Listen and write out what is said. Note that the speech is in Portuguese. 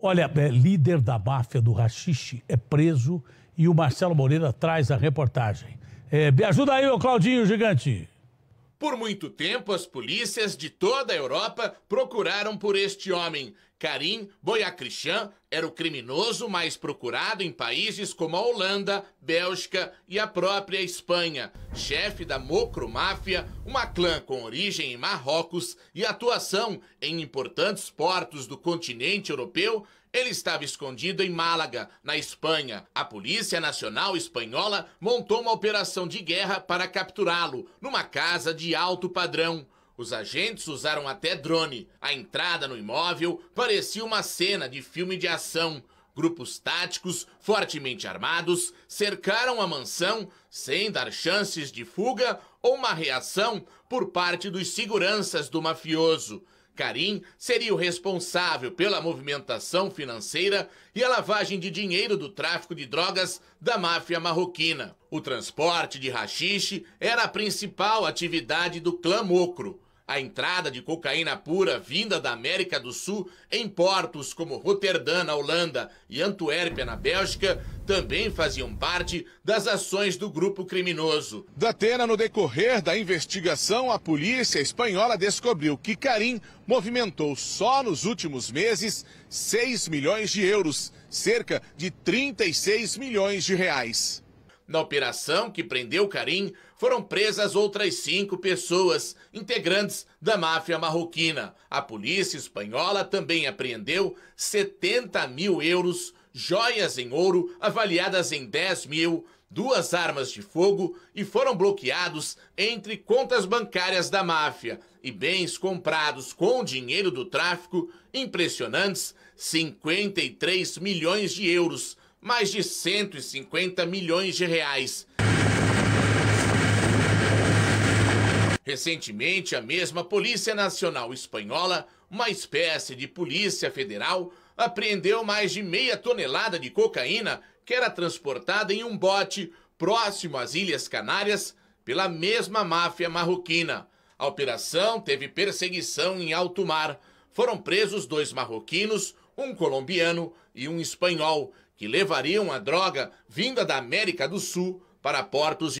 Olha, é líder da máfia do rachixe é preso e o Marcelo Moreira traz a reportagem. É, me ajuda aí, ô Claudinho Gigante. Por muito tempo, as polícias de toda a Europa procuraram por este homem Karim Boyacrichan era o criminoso mais procurado em países como a Holanda, Bélgica e a própria Espanha. Chefe da Mocromáfia, uma clã com origem em Marrocos e atuação em importantes portos do continente europeu, ele estava escondido em Málaga, na Espanha. A Polícia Nacional Espanhola montou uma operação de guerra para capturá-lo, numa casa de alto padrão. Os agentes usaram até drone. A entrada no imóvel parecia uma cena de filme de ação. Grupos táticos, fortemente armados, cercaram a mansão sem dar chances de fuga ou uma reação por parte dos seguranças do mafioso. Karim seria o responsável pela movimentação financeira e a lavagem de dinheiro do tráfico de drogas da máfia marroquina. O transporte de rachixe era a principal atividade do clã Mocro. A entrada de cocaína pura vinda da América do Sul em portos como Roterdã, na Holanda, e Antuérpia, na Bélgica, também faziam parte das ações do grupo criminoso. Datena, no decorrer da investigação, a polícia espanhola descobriu que Karim movimentou só nos últimos meses 6 milhões de euros, cerca de 36 milhões de reais. Na operação que prendeu Karim, foram presas outras cinco pessoas, integrantes da máfia marroquina. A polícia espanhola também apreendeu 70 mil euros, joias em ouro avaliadas em 10 mil, duas armas de fogo e foram bloqueados entre contas bancárias da máfia e bens comprados com o dinheiro do tráfico, impressionantes 53 milhões de euros mais de 150 milhões de reais. Recentemente, a mesma Polícia Nacional Espanhola, uma espécie de Polícia Federal, apreendeu mais de meia tonelada de cocaína que era transportada em um bote próximo às Ilhas Canárias pela mesma máfia marroquina. A operação teve perseguição em alto mar. Foram presos dois marroquinos, um colombiano e um espanhol, que levariam a droga vinda da América do Sul para portos